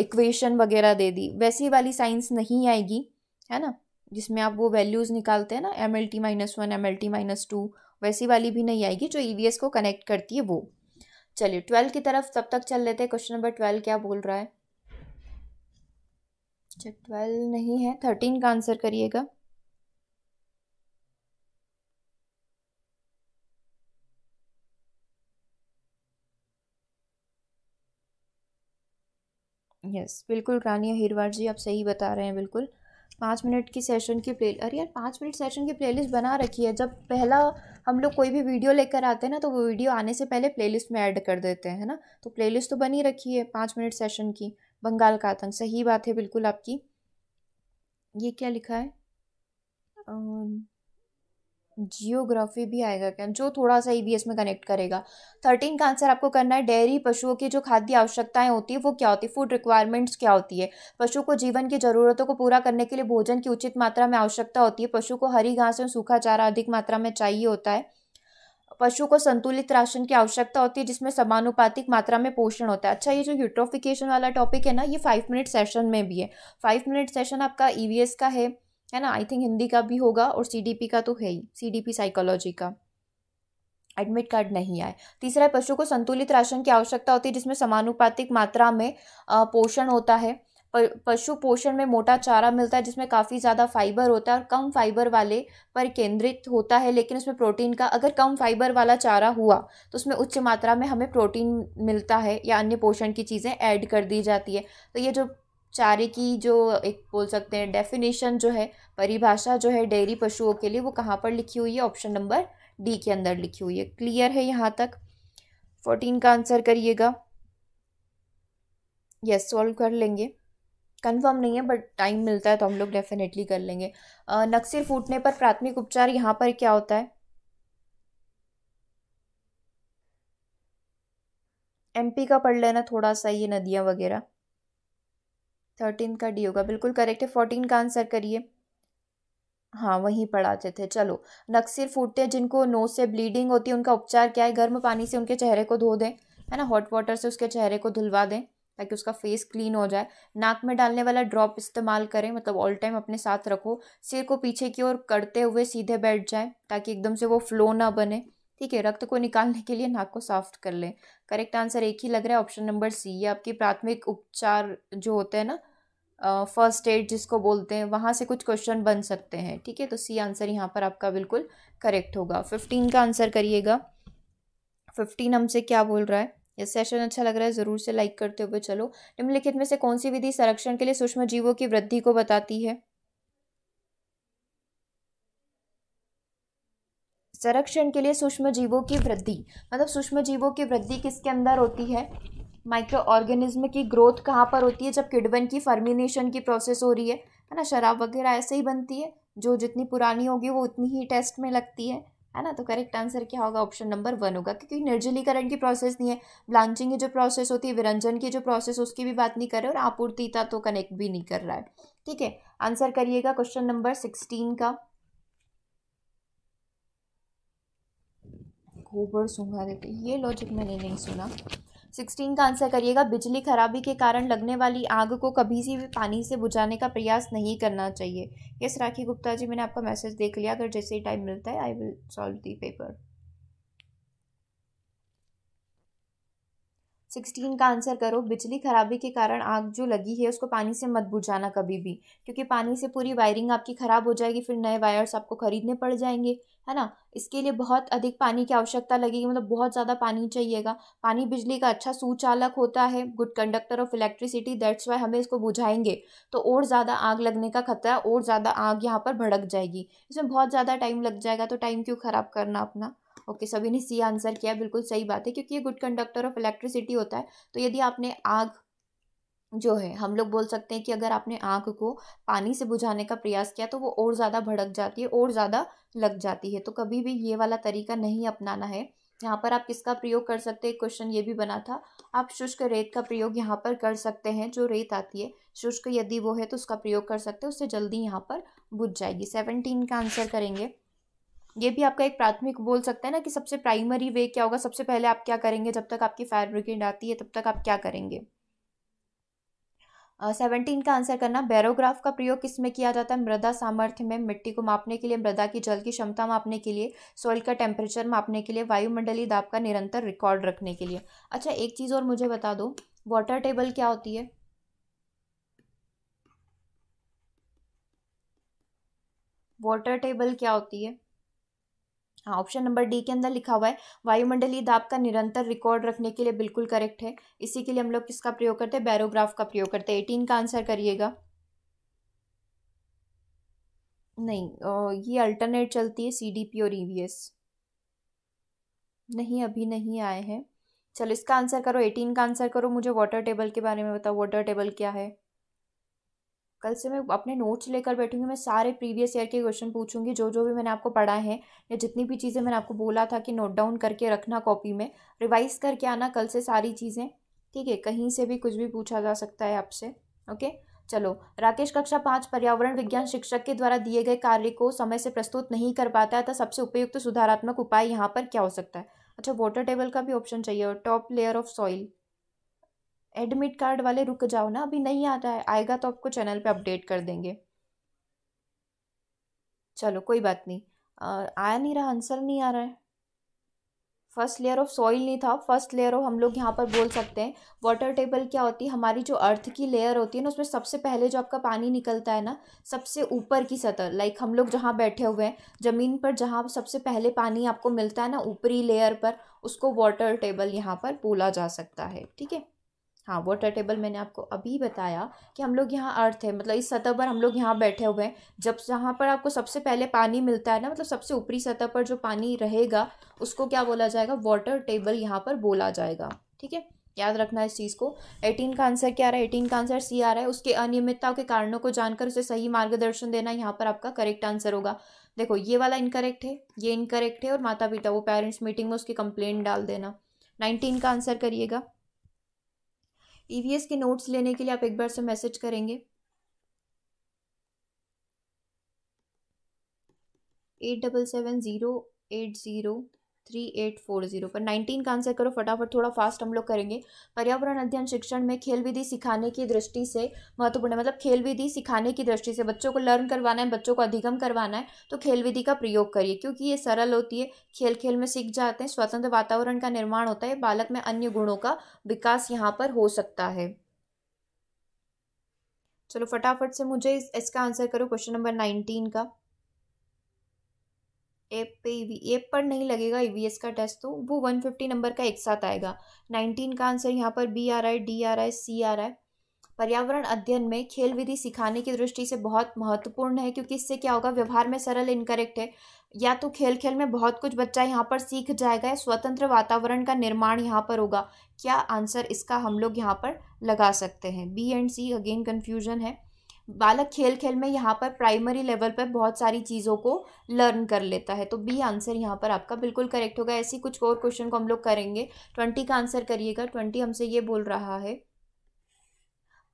इक्वेशन वगैरह दे दी वैसी वाली साइंस नहीं आएगी है ना जिसमें आप वो वैल्यूज़ निकालते हैं ना M L T minus one M L T minus two वैसी वाली भी नहीं आएगी जो ई e को कनेक्ट करती है वो चलिए ट्वेल्व की तरफ तब तक चल लेते हैं क्वेश्चन नंबर ट्वेल्व क्या बोल रहा है अच्छा ट्वेल्व नहीं है थर्टीन का आंसर करिएगा यस yes, बिल्कुल रानिया हिरवार जी आप सही बता रहे हैं बिल्कुल पाँच मिनट की सेशन की प्ले अरे यार पाँच मिनट सेशन की प्लेलिस्ट बना रखी है जब पहला हम लोग कोई भी वीडियो लेकर आते हैं ना तो वो वीडियो आने से पहले प्लेलिस्ट में ऐड कर देते हैं है ना तो प्लेलिस्ट तो बनी रखी है पाँच मिनट सेशन की बंगाल का आतंक सही बात है बिल्कुल आपकी ये क्या लिखा है जियोग्राफी भी आएगा क्या जो थोड़ा सा ईबीएस e में कनेक्ट करेगा थर्टीन का आंसर आपको करना है डेयरी पशुओं की जो खाद्य आवश्यकताएं होती है वो क्या होती है फूड रिक्वायरमेंट्स क्या होती है पशु को जीवन की जरूरतों को पूरा करने के लिए भोजन की उचित मात्रा में आवश्यकता होती है पशु को हरी घास और सूखा चारा अधिक मात्रा में चाहिए होता है पशु को संतुलित राशन की आवश्यकता होती है जिसमें समानुपातिक मात्रा में पोषण होता है अच्छा ये जो यूट्रोफिकेशन वाला टॉपिक है ना ये फाइव मिनट सेशन में भी है फाइव मिनट सेशन आपका ई e का है है ना आई थिंक हिंदी का भी होगा और सी का तो है ही सी साइकोलॉजी का एडमिट कार्ड नहीं आए तीसरा पशु को संतुलित राशन की आवश्यकता होती है जिसमें समानुपातिक मात्रा में पोषण होता है पशु पोषण में मोटा चारा मिलता है जिसमें काफ़ी ज़्यादा फाइबर होता है और कम फाइबर वाले पर केंद्रित होता है लेकिन उसमें प्रोटीन का अगर कम फाइबर वाला चारा हुआ तो उसमें उच्च मात्रा में हमें प्रोटीन मिलता है या अन्य पोषण की चीज़ें ऐड कर दी जाती है तो ये जो चारे की जो एक बोल सकते हैं डेफिनेशन जो है परिभाषा जो है डेयरी पशुओं के लिए वो कहाँ पर लिखी हुई है ऑप्शन नंबर डी के अंदर लिखी हुई है क्लियर है यहाँ तक फोर्टीन का आंसर करिएगा यस सॉल्व कर लेंगे कंफर्म नहीं है बट टाइम मिलता है तो हम लोग डेफिनेटली कर लेंगे नक्सिर फूटने पर प्राथमिक उपचार यहाँ पर क्या होता है एमपी का पढ़ लेना थोड़ा सा ये नदियाँ वगैरह थर्टीन का डी होगा बिल्कुल करेक्ट है फोर्टीन का आंसर करिए हाँ वहीं पढ़ाते थे चलो नक्सिर फूटते जिनको नोज से ब्लीडिंग होती है उनका उपचार क्या है गर्म पानी से उनके चेहरे को धो दें है ना हॉट वाटर से उसके चेहरे को धुलवा दें ताकि उसका फेस क्लीन हो जाए नाक में डालने वाला ड्रॉप इस्तेमाल करें मतलब ऑल टाइम अपने साथ रखो सिर को पीछे की ओर करते हुए सीधे बैठ जाए ताकि एकदम से वो फ्लो ना बने ठीक है रक्त को निकालने के लिए नाक को साफ कर लें करेक्ट आंसर एक ही लग रहा है ऑप्शन नंबर सी ये आपकी प्राथमिक उपचार जो होते हैं ना फर्स्ट एड जिसको बोलते हैं वहाँ से कुछ क्वेश्चन बन सकते हैं ठीक है तो सी आंसर यहाँ पर आपका बिल्कुल करेक्ट होगा फिफ्टीन का आंसर करिएगा फिफ्टीन हमसे क्या बोल रहा है यह सेशन अच्छा लग रहा है ज़रूर से लाइक करते हुए चलो निम्नलिखित में से कौन सी विधि संरक्षण के लिए सूक्ष्म जीवों की वृद्धि को बताती है संरक्षण के लिए सूक्ष्म जीवों की वृद्धि मतलब सूक्ष्म जीवों की वृद्धि किसके अंदर होती है माइक्रो ऑर्गेनिज्म की ग्रोथ कहाँ पर होती है जब किडवन की फर्मिनेशन की प्रोसेस हो रही है है ना शराब वगैरह ऐसे ही बनती है जो जितनी पुरानी होगी वो उतनी ही टेस्ट में लगती है है ना तो करेक्ट आंसर क्या होगा ऑप्शन नंबर वन होगा क्योंकि निर्जलीकरण की प्रोसेस नहीं है ब्लांचिंग की जो प्रोसेस होती है विरंजन की जो प्रोसेस उसकी भी बात नहीं कर रहे और आपूर्तिता तो कनेक्ट भी नहीं कर रहा है ठीक है आंसर करिएगा क्वेश्चन नंबर सिक्सटीन का गोबर सुंगा देते ये लॉजिक मैंने नहीं सुना सिक्सटीन का आंसर करिएगा बिजली खराबी के कारण लगने वाली आग को कभी से भी पानी से बुझाने का प्रयास नहीं करना चाहिए यस राखी गुप्ता जी मैंने आपका मैसेज देख लिया अगर जैसे ही टाइम मिलता है I will solve the paper sixteen का आंसर करो बिजली खराबी के कारण आग जो लगी है उसको पानी से मत बुझाना कभी भी क्योंकि पानी से पूरी वायरिंग आपकी ख़राब हो जाएगी फिर नए वायर्स आपको खरीदने पड़ जाएंगे है ना इसके लिए बहुत अधिक पानी की आवश्यकता लगेगी मतलब बहुत ज़्यादा पानी चाहिएगा पानी बिजली का अच्छा सुचालक होता है good conductor of electricity that's why हमें इसको बुझाएंगे तो और ज़्यादा आग लगने का खतरा और ज़्यादा आग यहाँ पर भड़क जाएगी इसमें बहुत ज़्यादा टाइम लग जाएगा तो टाइम क्यों ख़राब करना अपना ओके सभी ने सी आंसर किया बिल्कुल सही बात है क्योंकि ये गुड कंडक्टर ऑफ इलेक्ट्रिसिटी होता है तो यदि आपने आग जो है हम लोग बोल सकते हैं कि अगर आपने आँख को पानी से बुझाने का प्रयास किया तो वो और ज़्यादा भड़क जाती है और ज़्यादा लग जाती है तो कभी भी ये वाला तरीका नहीं अपनाना है यहाँ पर आप किसका प्रयोग कर सकते हैं क्वेश्चन ये भी बना था आप शुष्क रेत का प्रयोग यहाँ पर कर सकते हैं जो रेत आती है शुष्क यदि वो है तो उसका प्रयोग कर सकते हैं उससे जल्दी यहाँ पर बुझ जाएगी सेवनटीन का आंसर करेंगे ये भी आपका एक प्राथमिक बोल सकता है ना कि सबसे प्राइमरी वे क्या होगा सबसे पहले आप क्या करेंगे जब तक आपकी फायर ब्रिगेड आती है तब तक आप क्या करेंगे सेवनटीन का आंसर करना बैरोग्राफ का प्रयोग किस में किया जाता है मृदा सामर्थ्य में मिट्टी को मापने के लिए मृदा की जल की क्षमता मापने के लिए सॉइल का टेम्परेचर मापने के लिए वायुमंडलीय दाब का निरंतर रिकॉर्ड रखने के लिए अच्छा एक चीज़ और मुझे बता दो वाटर टेबल क्या होती है वाटर टेबल क्या होती है ऑप्शन नंबर डी के अंदर लिखा हुआ है वायुमंडलीय दाब का निरंतर रिकॉर्ड रखने के लिए बिल्कुल करेक्ट है इसी के लिए हम लोग किसका प्रयोग करते हैं बैरोग्राफ का प्रयोग करते हैं एटीन का आंसर करिएगा नहीं ये अल्टरनेट चलती है सीडीपी और ईवीएस e नहीं अभी नहीं आए हैं चलो इसका आंसर करो एटीन का आंसर करो मुझे वाटर टेबल के बारे में बताओ वाटर टेबल क्या है कल से मैं अपने नोट्स लेकर बैठूंगी मैं सारे प्रीवियस ईयर के क्वेश्चन पूछूंगी जो जो भी मैंने आपको पढ़ा है या जितनी भी चीज़ें मैंने आपको बोला था कि नोट डाउन करके रखना कॉपी में रिवाइज़ करके आना कल से सारी चीज़ें ठीक है कहीं से भी कुछ भी पूछा जा सकता है आपसे ओके चलो राकेश कक्षा पाँच पर्यावरण विज्ञान शिक्षक के द्वारा दिए गए कार्य को समय से प्रस्तुत नहीं कर पाता है तो सबसे उपयुक्त सुधारात्मक उपाय यहाँ पर क्या हो सकता है अच्छा वाटर टेबल का भी ऑप्शन चाहिए और top layer of soil admit card वाले रुक जाओ ना अभी नहीं आता है आएगा तो आपको चैनल पे अपडेट कर देंगे चलो कोई बात नहीं आया नहीं रहा आंसर नहीं आ रहा है फर्स्ट लेयर ऑफ सॉइल नहीं था फर्स्ट लेयर ऑफ हम लोग यहाँ पर बोल सकते हैं वाटर टेबल क्या होती है हमारी जो अर्थ की लेयर होती है ना उसमें सबसे पहले जो आपका पानी निकलता है ना सबसे ऊपर की सतह लाइक हम लोग जहाँ बैठे हुए हैं ज़मीन पर जहाँ सबसे पहले पानी आपको मिलता है ना ऊपरी लेयर पर उसको वाटर टेबल यहाँ पर बोला जा सकता है ठीक है हाँ वाटर टेबल मैंने आपको अभी बताया कि हम लोग यहाँ अर्थ है मतलब इस सतह पर हम लोग यहाँ बैठे हुए हैं जब जहाँ पर आपको सबसे पहले पानी मिलता है ना मतलब सबसे ऊपरी सतह पर जो पानी रहेगा उसको क्या बोला जाएगा वाटर टेबल यहाँ पर बोला जाएगा ठीक है याद रखना इस चीज़ को एटीन का आंसर क्या आ रहा है एटीन का आंसर सी आ रहा है उसके अनियमितताओं के कारणों को जानकर उसे सही मार्गदर्शन देना यहाँ पर आपका करेक्ट आंसर होगा देखो ये वाला इनकरेक्ट है ये इनकरेक्ट है और माता पिता वो पेरेंट्स मीटिंग में उसकी कंप्लेंट डाल देना नाइनटीन का आंसर करिएगा ईवीएस e के नोट्स लेने के लिए आप एक बार से मैसेज करेंगे eight double seven zero eight zero three eight four zero पर नाइनटीन का आंसर करो फटाफट थोड़ा फास्ट हम लोग करेंगे पर्यावरण अध्ययन शिक्षण में खेल विधि सिखाने की दृष्टि से महत्वपूर्ण है मतलब खेल विधि सिखाने की दृष्टि से बच्चों को लर्न करवाना है बच्चों को अधिगम करवाना है तो खेल विधि का प्रयोग करिए क्योंकि ये सरल होती है खेल खेल में सीख जाते हैं स्वतंत्र वातावरण का निर्माण होता है बालक में अन्य गुणों का विकास यहाँ पर हो सकता है चलो फटाफट से मुझे इस इसका आंसर करो क्वेश्चन नंबर नाइनटीन का ऐप पे एप पर नहीं लगेगा ई e का टेस्ट तो वो वन फिफ्टी नंबर का एक साथ आएगा नाइनटीन का आंसर यहाँ पर B R I D R I C R I पर्यावरण अध्ययन में खेल विधि सिखाने की दृष्टि से बहुत महत्वपूर्ण है क्योंकि इससे क्या होगा व्यवहार में सरल इनकरेक्ट है या तो खेल खेल में बहुत कुछ बच्चा यहाँ पर सीख जाएगा या स्वतंत्र वातावरण का निर्माण यहाँ पर होगा क्या आंसर इसका हम लोग यहाँ पर लगा सकते हैं B and C again confusion है बालक खेल खेल में यहाँ पर प्राइमरी लेवल पर बहुत सारी चीज़ों को लर्न कर लेता है तो बी आंसर यहाँ पर आपका बिल्कुल करेक्ट होगा ऐसी कुछ और क्वेश्चन को हम लोग करेंगे ट्वेंटी का आंसर करिएगा ट्वेंटी हमसे ये बोल रहा है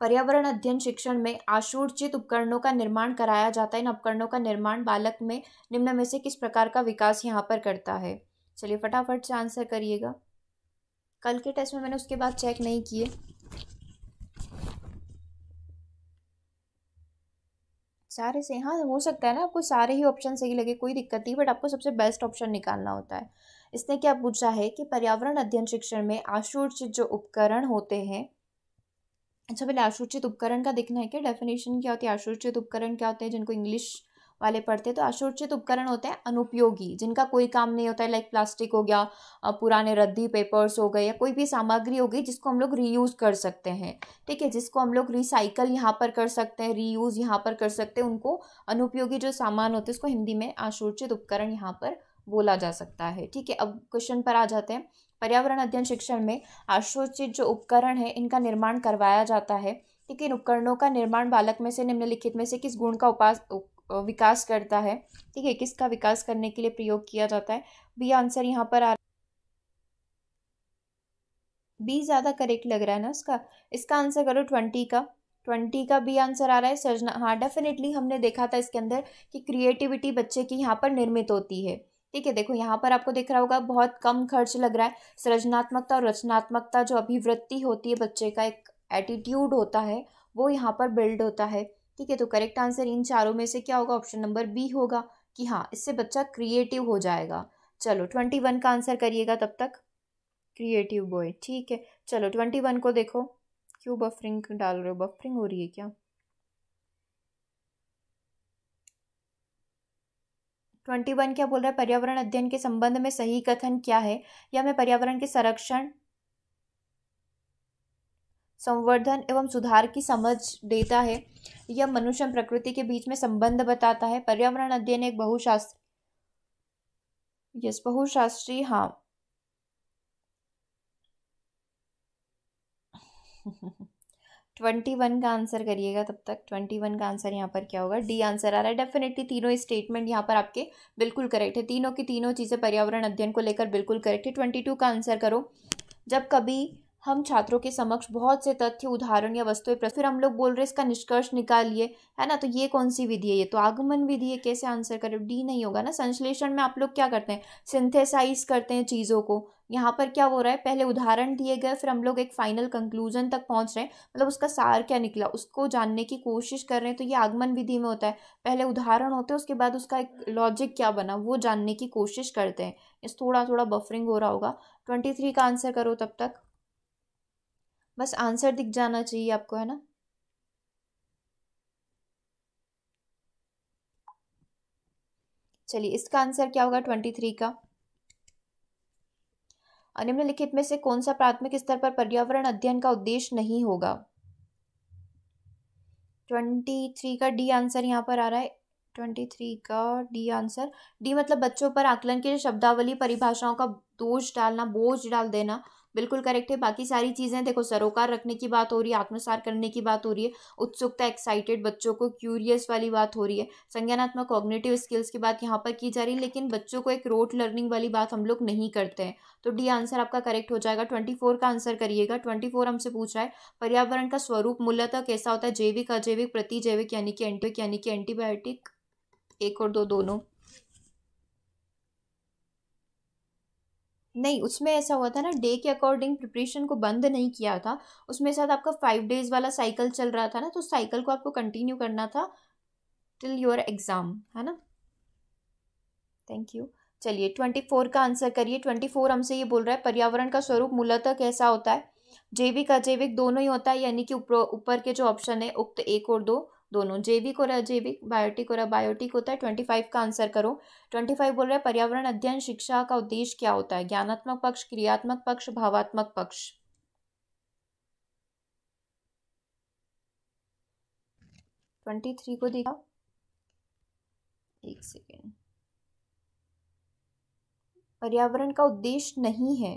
पर्यावरण अध्ययन शिक्षण में आशूर्चित उपकरणों का निर्माण कराया जाता है इन उपकरणों का निर्माण बालक में निम्न में से किस प्रकार का विकास यहाँ पर करता है चलिए फटाफट से आंसर करिएगा कल के टेस्ट में मैंने उसके बाद चेक नहीं किए सारे से हाँ हो सकता है ना आपको सारे ही ऑप्शन सही लगे कोई दिक्कत नहीं बट आपको सबसे बेस्ट ऑप्शन निकालना होता है इसने क्या पूछा है कि पर्यावरण अध्ययन शिक्षण में आशूर्चित जो उपकरण होते हैं अच्छा पहले आशूर्चित उपकरण का देखना है कि डेफिनेशन क्या होती है आशूर्चित उपकरण क्या होते हैं जिनको इंग्लिश वाले पढ़ते हैं तो अशोचित उपकरण होते हैं अनुपयोगी जिनका कोई काम नहीं होता है लाइक प्लास्टिक हो गया पुराने रद्दी पेपर्स हो गए या कोई भी सामग्री हो गई जिसको हम लोग रीयूज़ कर सकते हैं ठीक है जिसको हम लोग रिसाइकल यहाँ पर कर सकते हैं रीयूज़ यहाँ पर कर सकते हैं उनको अनुपयोगी जो सामान होते हैं उसको हिंदी में अशोचित उपकरण यहाँ पर बोला जा सकता है ठीक है अब क्वेश्चन पर आ जाते हैं पर्यावरण अध्ययन शिक्षण में आशोचित जो उपकरण है इनका निर्माण करवाया जाता है ठीक है इन उपकरणों का निर्माण बालक में से निम्नलिखित में से किस गुण का उपास विकास करता है ठीक है किसका विकास करने के लिए प्रयोग किया जाता है बी आंसर यहाँ पर आ बी ज़्यादा करेक्ट लग रहा है ना उसका इसका आंसर करो ट्वेंटी का ट्वेंटी का भी आंसर आ रहा है सर्जना हाँ डेफिनेटली हमने देखा था इसके अंदर कि क्रिएटिविटी बच्चे की यहाँ पर निर्मित होती है ठीक है देखो यहाँ पर आपको दिख रहा होगा बहुत कम खर्च लग रहा है सृजनात्मकता और रचनात्मकता जो अभिवृत्ति होती है बच्चे का एक एटीट्यूड होता है वो यहाँ पर बिल्ड होता है ठीक है तो करेक्ट आंसर इन चारों में से क्या होगा ऑप्शन नंबर बी होगा कि हाँ इससे बच्चा क्रिएटिव हो जाएगा चलो ट्वेंटी वन का आंसर करिएगा तब तक क्रिएटिव बॉय ठीक है चलो ट्वेंटी वन को देखो क्यों बफरिंग डाल रहे हो बफरिंग हो रही है क्या ट्वेंटी वन क्या बोल रहा है पर्यावरण अध्ययन के संबंध में सही कथन क्या है या मैं पर्यावरण के संरक्षण संवर्धन एवं सुधार की समझ देता है यह मनुष्य प्रकृति के बीच में संबंध बताता है पर्यावरण अध्ययन एक बहुशास्त्र यस बहुशास्त्री हाँ ट्वेंटी वन का आंसर करिएगा तब तक ट्वेंटी वन का आंसर यहाँ पर क्या होगा डी आंसर आ रहा है डेफिनेटली तीनों स्टेटमेंट यहाँ पर आपके बिल्कुल करेक्ट है तीनों की तीनों चीज़ें पर्यावरण अध्ययन को लेकर बिल्कुल करेक्ट है ट्वेंटी टू का आंसर करो जब कभी हम छात्रों के समक्ष बहुत से तथ्य उदाहरण या वस्तुएं फिर हम लोग बोल रहे इसका निष्कर्ष निकालिए है ना तो ये कौन सी विधि है ये तो आगमन विधि है कैसे आंसर करें डी नहीं होगा ना संश्लेषण में आप लोग क्या करते हैं सिंथेसाइज करते हैं चीज़ों को यहाँ पर क्या हो रहा है पहले उदाहरण दिए गए फिर हम लोग एक फाइनल कंक्लूजन तक पहुँच रहे हैं मतलब उसका सार क्या निकला उसको जानने की कोशिश कर रहे हैं तो ये आगमन विधि में होता है पहले उदाहरण होते हैं उसके बाद उसका एक लॉजिक क्या बना वो जानने की कोशिश करते हैं इस थोड़ा थोड़ा बफरिंग हो रहा होगा ट्वेंटी थ्री का आंसर करो तब तक बस आंसर दिख जाना चाहिए आपको है ना चलिए इसका आंसर क्या होगा ट्वेंटी थ्री का निम्नलिखित में से कौन सा प्राथमिक स्तर पर पर्यावरण अध्ययन का उद्देश्य नहीं होगा ट्वेंटी थ्री का डी आंसर यहाँ पर आ रहा है ट्वेंटी थ्री का डी आंसर डी मतलब बच्चों पर आकलन के शब्दावली परिभाषाओं का दोष डालना बोझ डाल देना बिल्कुल करेक्ट है बाकी सारी चीज़ें देखो सरोकार रखने की बात हो रही है आत्मसार करने की बात हो रही है उत्सुकता एक्साइटेड बच्चों को क्यूरियस वाली बात हो रही है संज्ञानात्मक कॉग्नेटिव स्किल्स की बात यहाँ पर की जा रही है लेकिन बच्चों को एक रोट लर्निंग वाली बात हम लोग नहीं करते हैं तो डी आंसर आपका करेक्ट हो जाएगा ट्वेंटी फोर का आंसर करिएगा ट्वेंटी फोर हमसे पूछा है पर्यावरण का स्वरूप मूलतः कैसा होता है जैविक अजैविक प्रतिजैविक यानी कि एंटिक यानी कि एंटीबायोटिक एक और दो दोनों नहीं उसमें ऐसा हुआ था ना डे के अकॉर्डिंग प्रिपरेशन को बंद नहीं किया था उसमें साथ आपका फाइव डेज वाला साइकिल चल रहा था ना तो साइकिल को आपको कंटिन्यू करना था टिल योर एग्ज़ाम है ना थैंक यू चलिए ट्वेंटी फोर का आंसर करिए ट्वेंटी फोर हमसे ये बोल रहा है पर्यावरण का स्वरूप मूलतः कैसा होता है जैविक अजैविक दोनों ही होता है यानी कि ऊपर के जो ऑप्शन है उक्त एक और दो दोनों जैविक और अजैविक बायोटिक और अबायोटिक होता है ट्वेंटी फाइव का आंसर करो ट्वेंटी फाइव बोल रहा है पर्यावरण अध्ययन शिक्षा का उद्देश्य क्या होता है ज्ञानात्मक पक्ष क्रियात्मक पक्ष भावात्मक पक्ष ट्वेंटी थ्री को देखा एक सेकेंड पर्यावरण का उद्देश्य नहीं है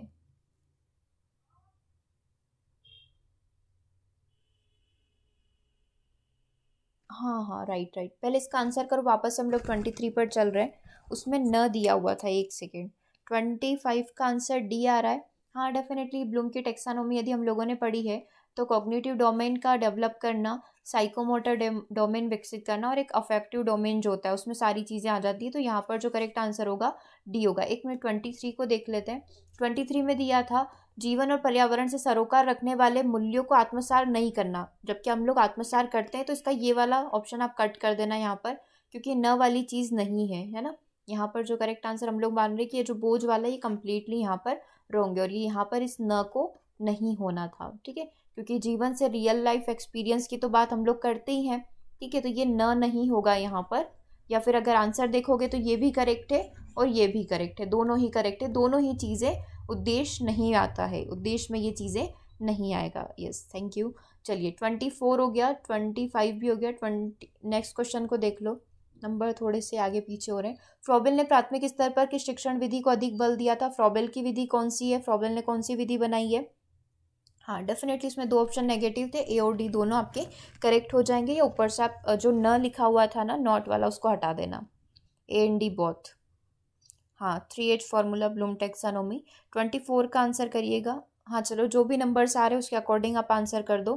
हाँ हाँ राइट राइट पहले इसका आंसर करो वापस हम लोग ट्वेंटी थ्री पर चल रहे हैं उसमें न दिया हुआ था एक सेकेंड ट्वेंटी फाइव का आंसर डी आ रहा है हाँ डेफिनेटली ब्लूम की टेक्सानोमी यदि हम लोगों ने पढ़ी है तो कॉग्निटिव डोमेन का डेवलप करना साइकोमोटर डोमेन विकसित करना और एक अफेक्टिव डोमेन जो होता है उसमें सारी चीज़ें आ जाती है तो यहाँ पर जो करेक्ट आंसर होगा डी होगा एक मिनट ट्वेंटी थ्री को देख लेते हैं ट्वेंटी थ्री में दिया था जीवन और पर्यावरण से सरोकार रखने वाले मूल्यों को आत्मसार नहीं करना जबकि हम लोग आत्मसार करते हैं तो इसका ये वाला ऑप्शन आप कट कर देना यहाँ पर क्योंकि न वाली चीज़ नहीं है है ना यहाँ पर जो करेक्ट आंसर हम लोग मान रहे कि ये जो बोझ वाला ये कम्प्लीटली यहाँ पर रोंगे और ये यहाँ पर इस न को नहीं होना था ठीक है क्योंकि जीवन से रियल लाइफ एक्सपीरियंस की तो बात हम लोग करते ही हैं ठीक है तो ये न नहीं होगा यहाँ पर या फिर अगर आंसर देखोगे तो ये भी करेक्ट है और ये भी करेक्ट है दोनों ही करेक्ट है दोनों ही चीज़ें उद्देश्य नहीं आता है उद्देश्य में ये चीज़ें नहीं आएगा यस थैंक यू चलिए ट्वेंटी फोर हो गया ट्वेंटी फाइव भी हो गया ट्वेंटी नेक्स्ट क्वेश्चन को देख लो नंबर थोड़े से आगे पीछे हो रहे हैं फ्रॉबेल ने प्राथमिक स्तर पर किस शिक्षण विधि को अधिक बल दिया था फ्रॉबेल की विधि कौन सी है फ्रॉबेल ने कौन सी विधि बनाई है हाँ डेफिनेटली इसमें दो ऑप्शन नेगेटिव थे ए और डी दोनों आपके करेक्ट हो जाएंगे या ऊपर से आप जो न लिखा हुआ था ना नॉट वाला उसको हटा देना ए एंड डी बोथ हाँ three eight formula Bloom taxonomy twenty four का आंसर करिएगा हाँ चलो जो भी नंबर्स आ रहे हैं उसके अकॉर्डिंग आप आंसर कर दो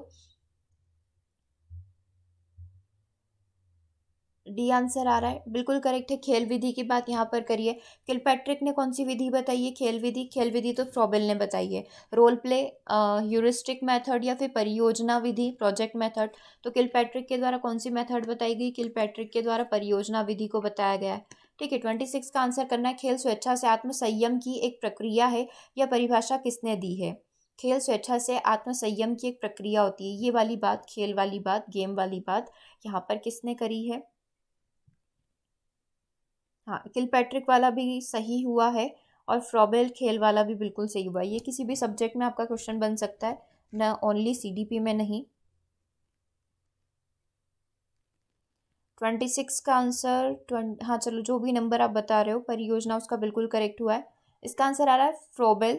डी आंसर आ रहा है बिल्कुल करेक्ट है खेल विधि की बात यहाँ पर करिए किलपैट्रिक ने कौन सी विधि बताई है खेल विधि खेल विधि तो फ्रॉबेल ने बताई है रोल प्ले ह्यूरिस्टिक मेथड या फिर परियोजना विधि प्रोजेक्ट मेथड तो किलपैट्रिक के द्वारा कौन सी मेथड बताई गई किलपैट्रिक के द्वारा परियोजना विधि को बताया गया है ठीक है ट्वेंटी सिक्स का आंसर करना है खेल स्वेच्छा से आत्मसंयम की एक प्रक्रिया है या परिभाषा किसने दी है खेल स्वेच्छा से आत्मसंयम की एक प्रक्रिया होती है ये वाली बात खेल वाली बात गेम वाली बात यहाँ पर किसने करी है हाँ किल पैट्रिक वाला भी सही हुआ है और फ्रॉबेल खेल वाला भी बिल्कुल सही हुआ है ये किसी भी सब्जेक्ट में आपका क्वेश्चन बन सकता है न ओनली सी में नहीं ट्वेंटी सिक्स का आंसर ट्वेंट हाँ चलो जो भी नंबर आप बता रहे हो परियोजना उसका बिल्कुल करेक्ट हुआ है इसका आंसर आ रहा है फ्रोबेल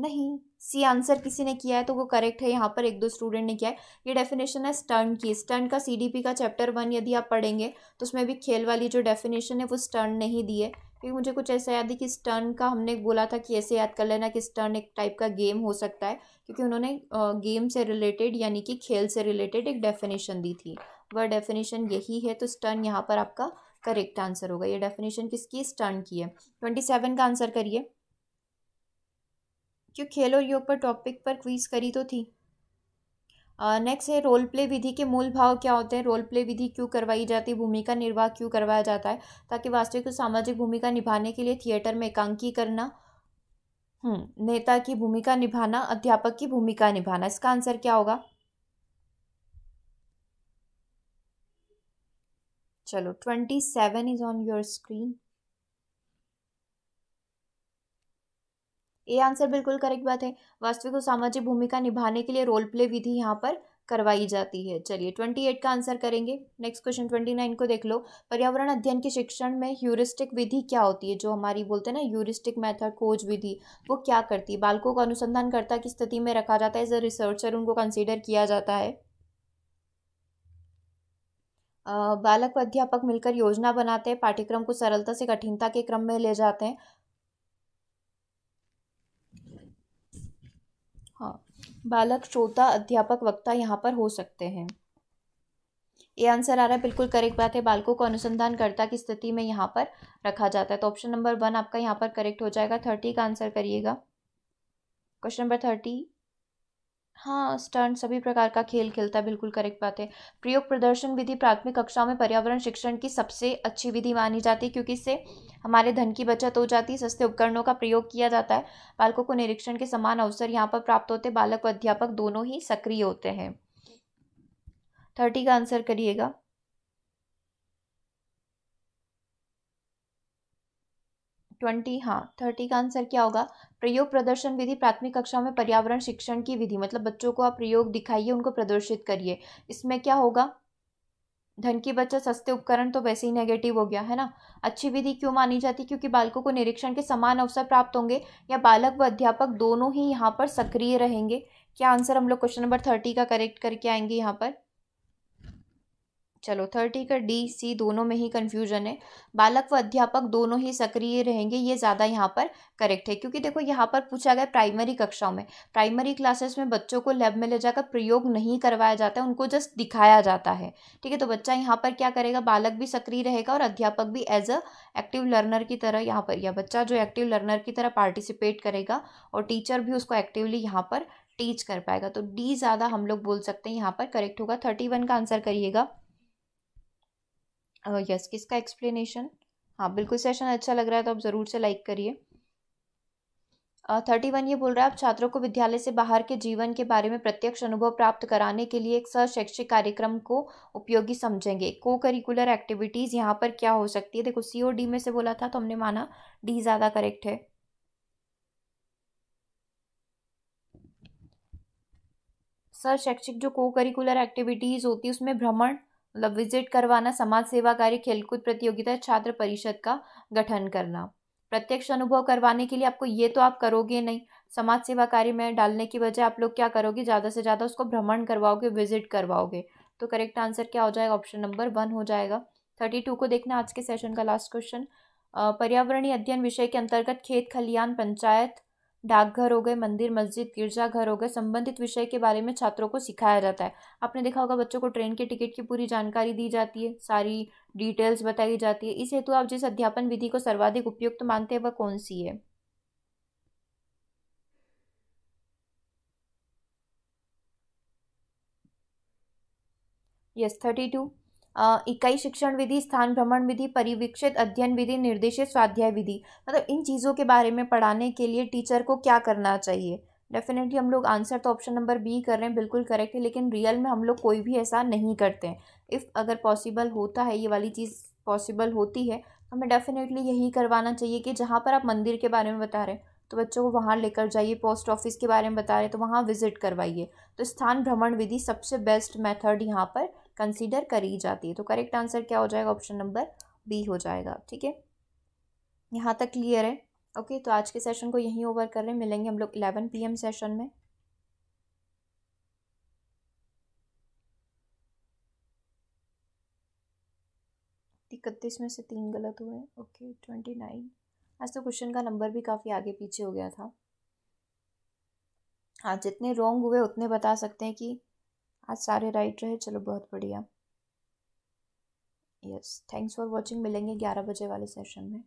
नहीं सी आंसर किसी ने किया है तो वो करेक्ट है यहाँ पर एक दो स्टूडेंट ने किया है ये डेफिनेशन है स्टर्न की स्टर्न का सीडीपी का चैप्टर वन यदि आप पढ़ेंगे तो उसमें भी खेल वाली जो डेफिनेशन है वो स्टर्न नहीं दी है क्योंकि मुझे कुछ ऐसा याद है कि स्टर्न का हमने बोला था कि ऐसे याद कर लेना कि स्टर्न एक टाइप का गेम हो सकता है क्योंकि उन्होंने गेम से रिलेटेड यानी कि खेल से रिलेटेड एक डेफिनेशन दी थी वह डेफिनेशन यही है तो स्टर्न यहाँ पर आपका करेक्ट आंसर होगा ये डेफिनेशन किसकी स्टर्न की है ट्वेंटी सेवन का आंसर करिए क्यों खेल और योग पर टॉपिक पर क्वीज करी तो थी नेक्स्ट है रोल प्ले विधि के मूल भाव क्या होते हैं रोल प्ले विधि क्यों करवाई जाती है भूमिका निर्वाह क्यों करवाया जाता है ताकि वास्तविक सामाजिक भूमिका निभाने के लिए थिएटर में एकांकी करना हम्म, नेता की भूमिका निभाना अध्यापक की भूमिका निभाना इसका आंसर क्या होगा चलो twenty seven is on your screen ये आंसर बिल्कुल करेक्ट बात है वास्तविक और सामाजिक भूमिका निभाने के लिए रोल प्ले विधि यहाँ पर करवाई जाती है चलिए ट्वेंटी एट का आंसर करेंगे नेक्स्ट क्वेश्चन ट्वेंटी नाइन को देख लो पर्यावरण अध्ययन के शिक्षण में ह्यूरिस्टिक विधि क्या होती है जो हमारी बोलते हैं ना ह्यूरिस्टिक मेथड खोज विधि वो क्या करती है बालकों को अनुसंधानकर्ता की स्थिति में रखा जाता है एज अ रिसर्चर उनको कंसिडर किया जाता है बालक अध्यापक मिलकर योजना बनाते हैं पाठ्यक्रम को सरलता से कठिनता के क्रम में ले जाते हैं बालक श्रोता अध्यापक वक्ता यहाँ पर हो सकते हैं ये आंसर आ रहा है बिल्कुल करेक्ट बात है बालकों को अनुसंधानकर्ता की स्थिति में यहाँ पर रखा जाता है तो ऑप्शन नंबर वन आपका यहाँ पर करेक्ट हो जाएगा थर्टी का आंसर करिएगा क्वेश्चन नंबर थर्टी हाँ स्टंट सभी प्रकार का खेल खेलता है बिल्कुल करेक्ट बात है प्रयोग प्रदर्शन विधि प्राथमिक कक्षाओं में पर्यावरण शिक्षण की सबसे अच्छी विधि मानी जाती है क्योंकि इससे हमारे धन की बचत हो जाती है सस्ते उपकरणों का प्रयोग किया जाता है बालकों को निरीक्षण के समान अवसर यहाँ पर प्राप्त होते बालक व अध्यापक दोनों ही सक्रिय होते हैं थर्टी का आंसर करिएगा ट्वेंटी हाँ थर्टी का आंसर क्या होगा प्रयोग प्रदर्शन विधि प्राथमिक कक्षा में पर्यावरण शिक्षण की विधि मतलब बच्चों को आप प्रयोग दिखाइए उनको प्रदर्शित करिए इसमें क्या होगा धन की बचत सस्ते उपकरण तो वैसे ही नेगेटिव हो गया है ना अच्छी विधि क्यों मानी जाती क्योंकि बालकों को निरीक्षण के समान अवसर प्राप्त होंगे या बालक व अध्यापक दोनों ही यहाँ पर सक्रिय रहेंगे क्या आंसर हम लोग क्वेश्चन नंबर थर्टी का करेक्ट करके आएंगे यहाँ पर चलो थर्टी का डी सी दोनों में ही कन्फ्यूजन है बालक व अध्यापक दोनों ही सक्रिय रहेंगे ये ज़्यादा यहाँ पर करेक्ट है क्योंकि देखो यहाँ पर पूछा गया प्राइमरी कक्षाओं में प्राइमरी क्लासेस में बच्चों को लैब में ले जाकर प्रयोग नहीं करवाया जाता है उनको जस्ट दिखाया जाता है ठीक है तो बच्चा यहाँ पर क्या करेगा बालक भी सक्रिय रहेगा और अध्यापक भी एज अ एक्टिव लर्नर की तरह यहाँ पर या बच्चा जो एक्टिव लर्नर की तरह पार्टिसिपेट करेगा और टीचर भी उसको एक्टिवली यहाँ पर टीच कर पाएगा तो डी ज़्यादा हम लोग बोल सकते हैं यहाँ पर करेक्ट होगा थर्टी वन का आंसर करिएगा यस oh, किसका एक्सप्लेनेशन हाँ बिल्कुल सेशन अच्छा लग रहा है तो आप ज़रूर से लाइक करिए थर्टी वन ये बोल रहा है आप छात्रों को विद्यालय से बाहर के जीवन के बारे में प्रत्यक्ष अनुभव प्राप्त कराने के लिए एक सशैक्षिक कार्यक्रम को उपयोगी समझेंगे को करिकुलर एक्टिविटीज़ यहाँ पर क्या हो सकती है देखो सी ओ डी में से बोला था तो हमने माना डी ज़्यादा करेक्ट है सर शैक्षिक जो को करिकुलर एक्टिविटीज़ होती है उसमें भ्रमण मतलब विजिट करवाना समाज सेवा कार्य खेलकूद प्रतियोगिता छात्र परिषद का गठन करना प्रत्यक्ष अनुभव करवाने के लिए आपको ये तो आप करोगे नहीं समाज सेवा कार्य में डालने की वजह आप लोग क्या करोगे ज़्यादा से ज़्यादा उसको भ्रमण करवाओगे विजिट करवाओगे तो करेक्ट आंसर क्या हो जाएगा ऑप्शन नंबर वन हो जाएगा थर्टी टू को देखना आज के सेशन का लास्ट क्वेश्चन पर्यावरणीय अध्ययन विषय के अंतर्गत खेत खलियान पंचायत डाकघर हो गए मंदिर मस्जिद गिरजाघर हो गए संबंधित विषय के बारे में छात्रों को सिखाया जाता है आपने देखा होगा बच्चों को ट्रेन के टिकट की पूरी जानकारी दी जाती है सारी डिटेल्स बताई जाती है इस हेतु आप जिस अध्यापन विधि को सर्वाधिक उपयुक्त मानते हैं वह कौन सी है यस थर्टी टू इकाई शिक्षण विधि स्थान भ्रमण विधि परिवीक्षित अध्ययन विधि निर्देशित स्वाध्याय विधि मतलब इन चीज़ों के बारे में पढ़ाने के लिए टीचर को क्या करना चाहिए डेफिनेटली हम लोग आंसर तो ऑप्शन नंबर बी कर रहे हैं बिल्कुल करेक्ट है लेकिन रियल में हम लोग कोई भी ऐसा नहीं करते हैं इफ़ अगर पॉसिबल होता है ये वाली चीज़ पॉसिबल होती है तो हमें डेफिनेटली यही करवाना चाहिए कि जहाँ पर आप मंदिर के बारे में बता रहे हैं तो बच्चों को वहाँ लेकर जाइए पोस्ट ऑफिस के बारे में बता रहे हैं तो वहाँ विज़िट करवाइए तो स्थान भ्रमण विधि सबसे बेस्ट मेथड यहाँ पर कंसीडर करी जाती है तो करेक्ट आंसर क्या हो जाएगा ऑप्शन नंबर बी हो जाएगा ठीक है यहाँ तक क्लियर है ओके तो आज के सेशन को यहीं ओवर कर रहे हैं मिलेंगे हम लोग इलेवन पीएम सेशन में इकतीस में से तीन गलत हुए ओके ट्वेंटी नाइन आज तो क्वेश्चन का नंबर भी काफ़ी आगे पीछे हो गया था हाँ जितने रॉन्ग हुए उतने बता सकते हैं कि हाँ सारे राइट रहे चलो बहुत बढ़िया यस थैंक्स फॉर वॉचिंग मिलेंगे ग्यारह बजे वाले सेशन में